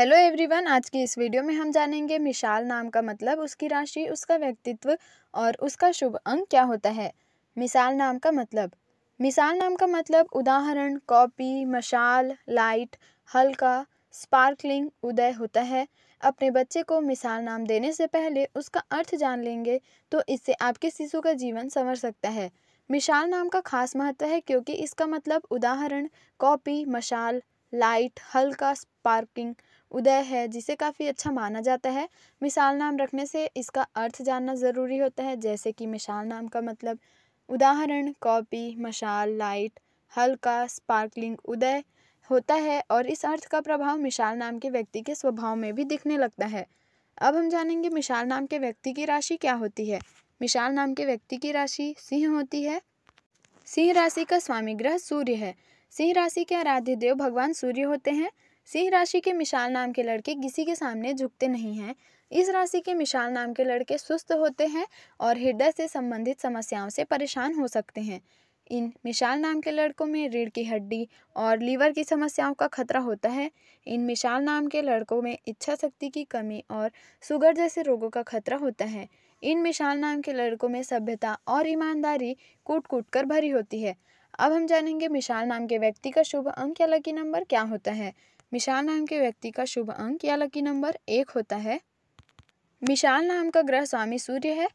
hello everyone आज की इस वीडियो में हम जानेंगे मिशाल नाम का मतलब उसकी राशि उसका व्यक्तित्व और उसका शुभ अंक क्या होता है मिसाल नाम का मतलब मिसाल नाम का मतलब उदाहरण कॉपी मशाल लाइट हल्का स्पार्कलिंग उदय होता है अपने बच्चे को मिसाल नाम देने से पहले उसका अर्थ जान लेंगे तो इससे आपके शिशु का जीवन संवर सकता है मिसाल नाम का खास महत्व है क्योंकि इसका मतलब उदाहरण कॉपी मशाल लाइट हल्का स्पार्किंग उदय है जिसे काफ़ी अच्छा माना जाता है मिसाल नाम रखने से इसका अर्थ जानना ज़रूरी होता है जैसे कि मिसाल नाम का मतलब उदाहरण कॉपी मशाल लाइट हल्का स्पार्कलिंग उदय होता है और इस अर्थ का प्रभाव मिशाल नाम के व्यक्ति के स्वभाव में भी दिखने लगता है अब हम जानेंगे मिसाल नाम के व्यक्ति की राशि क्या होती है मिसाल नाम के व्यक्ति की राशि सिंह होती है सिंह राशि का स्वामी ग्रह सूर्य है सिंह राशि के आराध्य देव भगवान सूर्य होते हैं सिंह राशि के मिशाल नाम के लड़के किसी के सामने झुकते नहीं हैं इस राशि के मिशाल नाम के लड़के सुस्त होते हैं और हृदय से संबंधित समस्याओं से परेशान हो सकते हैं इन मिशाल नाम के लड़कों में रीढ़ की हड्डी और लीवर की समस्याओं का खतरा होता है इन मिशाल नाम के लड़कों में इच्छा शक्ति की कमी और शुगर जैसे रोगों का खतरा होता है इन मिशाल नाम के लड़कों में सभ्यता और ईमानदारी कूट कूट कर भरी होती है अब हम जानेंगे मिशाल नाम के व्यक्ति का शुभ अंक या लकी नंबर क्या होता है मिशाल नाम के व्यक्ति का शुभ अंक या लकी नंबर एक होता है मिशाल नाम का ग्रह स्वामी सूर्य है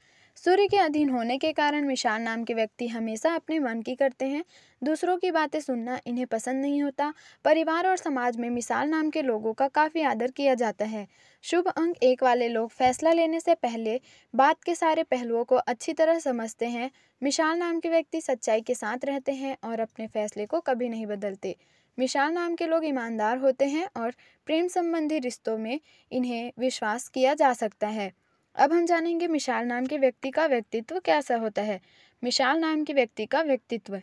सूर्य के अधीन होने के कारण मिशाल नाम के व्यक्ति हमेशा अपने मन की करते हैं दूसरों की बातें सुनना इन्हें पसंद नहीं होता परिवार और समाज में मिसाल नाम के लोगों का काफ़ी आदर किया जाता है शुभ अंक एक वाले लोग फैसला लेने से पहले बात के सारे पहलुओं को अच्छी तरह समझते हैं मिशाल नाम के व्यक्ति सच्चाई के साथ रहते हैं और अपने फैसले को कभी नहीं बदलते विशाल नाम के लोग ईमानदार होते हैं और प्रेम संबंधी रिश्तों में इन्हें विश्वास किया जा सकता है अब हम जानेंगे मिशाल नाम के व्यक्ति का व्यक्तित्व कैसा होता है मिशाल नाम के व्यक्ति का व्यक्तित्व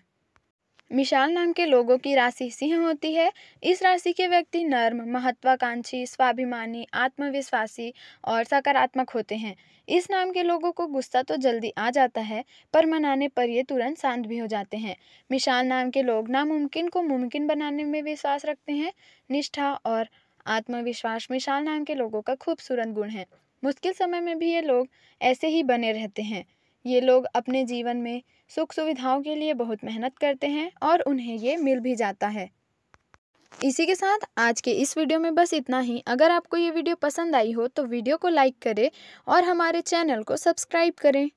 विशाल नाम के लोगों की राशि सिंह होती है इस राशि के व्यक्ति नर्म महत्वाकांक्षी स्वाभिमानी आत्मविश्वासी और सकारात्मक होते हैं इस नाम के लोगों को गुस्सा तो जल्दी आ जाता है पर मनाने पर ये तुरंत शांत भी हो जाते हैं विशाल नाम के लोग नामुमकिन को मुमकिन बनाने में विश्वास रखते हैं निष्ठा और आत्मविश्वास मिशाल नाम के लोगों का खूबसूरत गुण है मुश्किल समय में भी ये लोग ऐसे ही बने रहते हैं ये लोग अपने जीवन में सुख सुविधाओं के लिए बहुत मेहनत करते हैं और उन्हें ये मिल भी जाता है इसी के साथ आज के इस वीडियो में बस इतना ही अगर आपको ये वीडियो पसंद आई हो तो वीडियो को लाइक करें और हमारे चैनल को सब्सक्राइब करें